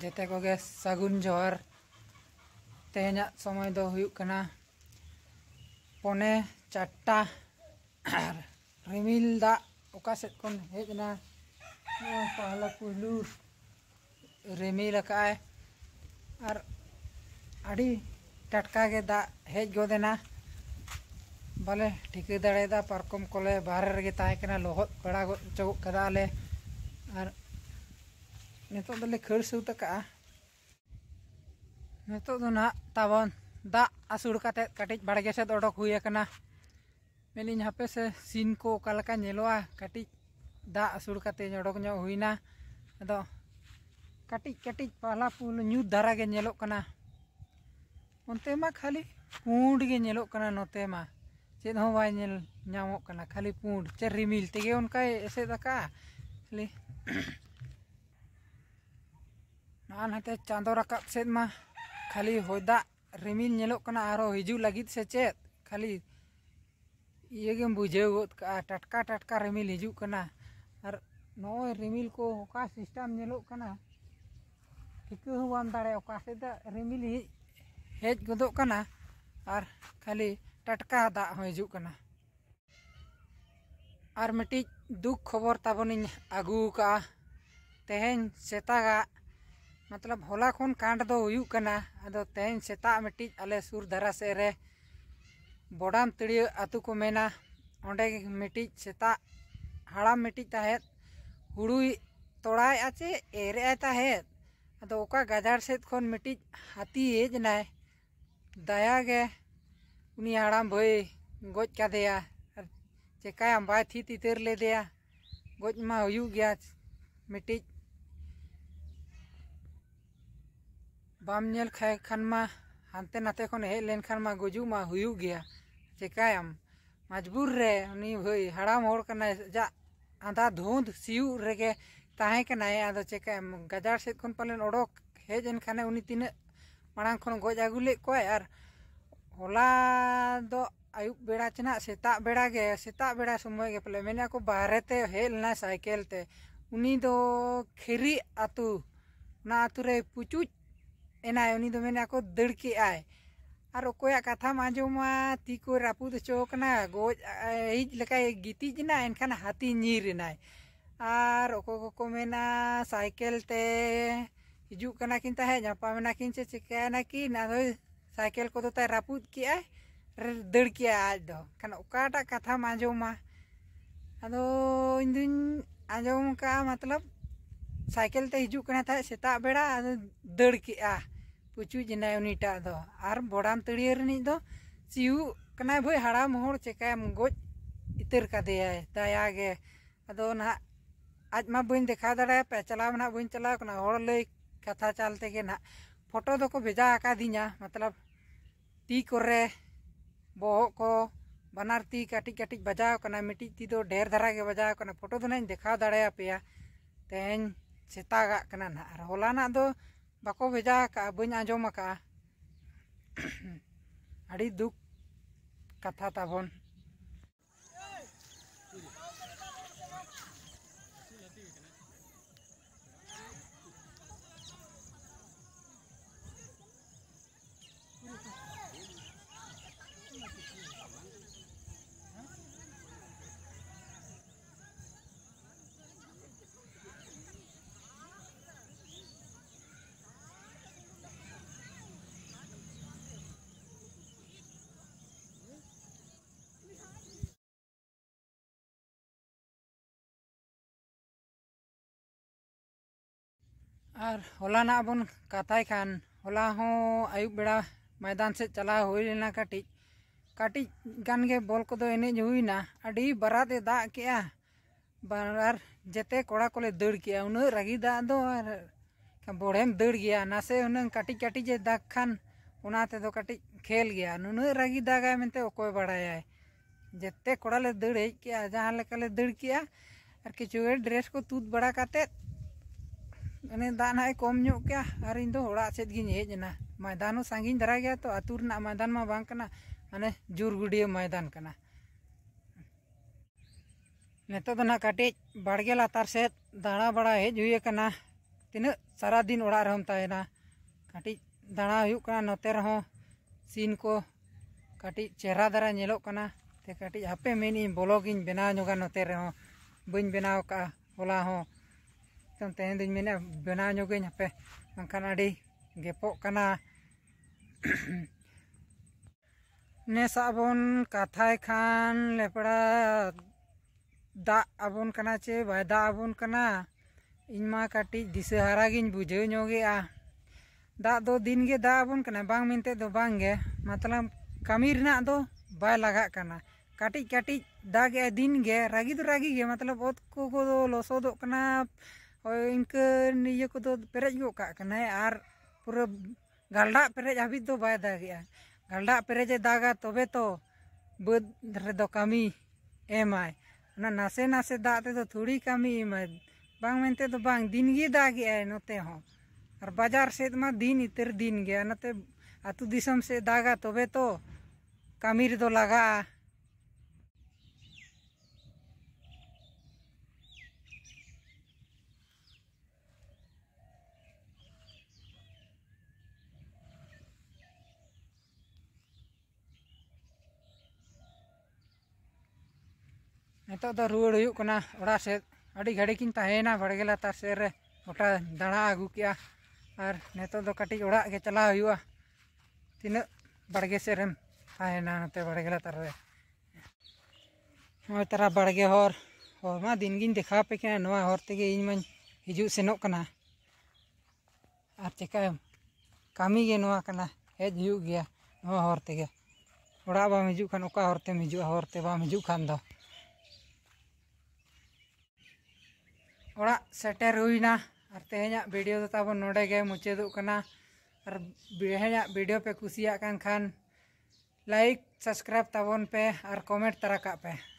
जेते को सगुन जोर तेज समय दो पने चारटा और रिमिल दा ओका सेद को हेजना पहला पुलू रिमिल अकाए और अड़ी टटका के दा हेज गोदेना बाले ठिका दाड़ा पारकम को बाहर लोहद बड़ा चौक और नितो दले ना तावन दा असुड़ काटे काटे बड़गे से ओडक हुए कना मेलिन हापे से सीन को कलका नेलोआ काटे दा असुड़ काटे ओडक नो हुइना अदो काटे पुल न्यू धारा गे नेलो खाली पूंड गे नेलो कना खाली पूंड चे रिमिल तेगे उनका ऐसे खाली नाते चांदो रकाब से खाली हदा रिमिल निलोकना और हजू लगी से चेत खाली ये बुझे गा टाटका टाटका रिमिल हजूना और नौ रिमिल को सिसटम निलोकना ठीक दाड़े रिमिल हज गदना और खाली टाटका दा हजूना और मिट्टी दुख खबर ताबन आगूक तेहे सेता मतलब होला खन कांड दो हुई तेन सेता मिट्टी अले सुर धरा से रे बोडाम तिड़िया अतु को मेना ओंडे मिट्टी सेता हाड़ा मिट्टी ताहे हुड़ू तोड़ाए आचे एरे आए ताहे अदो ओका गजार से खन मिट्टी हाथी एज नाय दया गे उनी हाड़ाम भई गोज का दिया चेकाया बाय थी तीतर ले दिया गोज मा हुई गया मिट्टी बाम नेल खाए खान हानते नाते खन हेज लेनखान मा गुजू मा हुयू गया चेकायम मजबूर रे उनी भाई हड़ाम होड़ कना जा आंधा धुंध सियू रेगे ताहे कनाय आदो चेकायम गजार से खन पालन ओडोक हेज एनखाने उनी तिने मांग खन गज आगु ले कोय आर होला दो आयुब बेड़ा चना सेता बेड़ा गे सेता बेड़ा समय गे पले मेने को बाहरे ते हेल ना साइकिल ते उनी दो खिरी आतु ना आतु रे पुचुच ᱮᱱᱟᱭ ᱩᱱᱤ ᱫᱚ ᱢᱮᱱᱟ ᱠᱚ ᱫᱟᱹᱲ ᱠᱮᱜᱼᱟᱭ ᱟᱨ ᱚᱠᱚᱭᱟᱜ ᱠᱟᱛᱷᱟᱢ ᱟᱸᱡᱚᱢᱟ ᱛᱤ ᱠᱚ ᱨᱟᱹᱯᱩᱫ ᱦᱚᱪᱚ ᱠᱟᱱᱟ ᱜᱚᱡ ᱦᱤᱡ ᱞᱮᱠᱟᱭ ᱜᱤᱛᱤᱡ ᱮᱱᱟ ᱮᱱᱠᱷᱟᱱ ᱦᱟᱹᱛᱤ ᱧᱤᱨ ᱮᱱᱟᱭ ᱟᱨ ᱚᱠᱚᱭ ᱠᱚᱠᱚ ᱢᱮᱱᱟ ᱥᱟᱭᱠᱮᱞ ᱛᱮ ᱦᱤᱡᱩᱜ ᱠᱟᱱᱟ ᱠᱤᱱ ᱛᱟᱦᱮᱸ ᱧᱟᱯᱟᱢ ᱮᱱᱟᱠᱤᱱ ᱥᱮ ᱪᱤᱠᱟᱹᱭᱮᱱᱟᱠᱤᱱ ᱟᱫᱚ ᱥᱟᱭᱠᱮᱞ ᱠᱚᱫᱚ ᱛᱟᱭ ᱨᱟᱹᱯᱩᱫ ᱠᱮᱜᱼᱟᱭ ᱫᱟᱹᱲ ᱠᱮᱜᱼᱟᱭ ᱟᱡ ᱫᱚ ᱠᱷᱟᱱ ᱚᱠᱟᱴᱟᱜ ᱠᱟᱛᱷᱟᱢ ᱟᱸᱡᱚᱢᱟ ᱟᱫᱚ ᱤᱧᱫᱩᱧ ᱟᱸᱡᱚᱢ ᱠᱟᱜᱼᱟ ᱢᱚᱛᱞᱚᱵ ᱥᱟᱭᱠᱮᱞ ᱛᱮ ᱦᱤᱡᱩᱜ ᱠᱟᱱᱟ ᱛᱟᱦᱮᱸᱫ ᱥᱮᱛᱟᱜ ᱵᱮᱲᱟ ᱟᱫᱚ ᱫᱟᱹᱲ ᱠᱮᱜᱼᱟ पुचुजना उनटा दो बड़ान तड़िया चिहुकना भाई हड़ा मोहर चेकाय गज इतर कदया दया गे अद ना आजमा बी देखा दड़ा पे चलाव ना बी चलावना हर लई कथा चाल तक ना फोटो दो को भेजा अकादिंगा मतलब ती को बहुत को बनार ती कटी कटी बजावना मिट्टी ती तो ढेर दारा बजावना फोटो दो ना देखा दड़ा पे तेज सेता गना ना होलाना दो Bakau beda ka abun ajo maka adi duk kata tabon और होला ना बन कथाय खान होला हो आयुब बेड़ा मैदान से चला हुई लेना कटी कटिज गान के बॉल को एनेज हुईना अड़ी बाराते दाग के बार जेते कोड़ा को ले दौड़ के उन रागी दाग दो और बड़ेम दौड़ गया ना से उन्हें कटी कटी जे दाग खान उनाते दो कटी खेल गया नुन रागी दाग है मनते ओकोय बड़ाया जेते कोड़ा ले दौड़ है के जहाँ ले कले दौड़ किया और किचुए ड्रेस को तूत बड़ा काते मैंने दान है कम क्या सद हजना मैदान सागिन दारा गया तो अतु मैदान में बाना मैंने जूर गुडिया मैदान करना नित काटे बाड़गे लतार सद दाणा बड़ा हज होना तना सारा दिन ओरना काटी दाणा होना नोते रहो सीन को काटी चेहरा दारा निलोगना काटी हापे मेन ब्लॉग बनाव नोते रहो बनाव का होला हो। बनागेपन कथाय खान लेपड़ा दा अबन करना चे बै दा अबन इनमा कटी दिसहारा गिन बुझे दा दो दिन के दा अबन करना दो बांगे मतलब कमी रना दो बाय लगा करना कटी कटी दागे दिन के रागी तो रागी के मतलब बहुत को को पूरा गलडा पेरेज हाबीद बै दागे गलडा पेरेज दागा तब तो बद कमी एमाय नासे नासे दा तो थोड़ी कमी एमाय बांग मेंते तो बांग दिन ही दागे नोते हो और बाजार सेद मा दिन इतर दिन गया नते आतु दिसम से दागा तबे तो कमी रे तो लगा नितों दो रुआड़ होना घड़ी की तहना बड़गे लातार सर रे गोटा दाड़ा आगू के और नितों दो के चला हुआ तीन बड़गे सेद रेम तहना नते बड़गे लातार तारा बड़गे हर और मा दिन गिन देखा पे के हर तेगे इन मन हिजू सेनो और चेका कमी गे नवा कना हेज हुआ गया हर तेगे ओड़ा बाम हिजू खान ओका हर तेम हजू खान सेटेना तेहना भिडियो तब ना और हेना भिडियो पे कुछ खान लाइक सब्सक्राइब तब पे और कमेंट तरक पे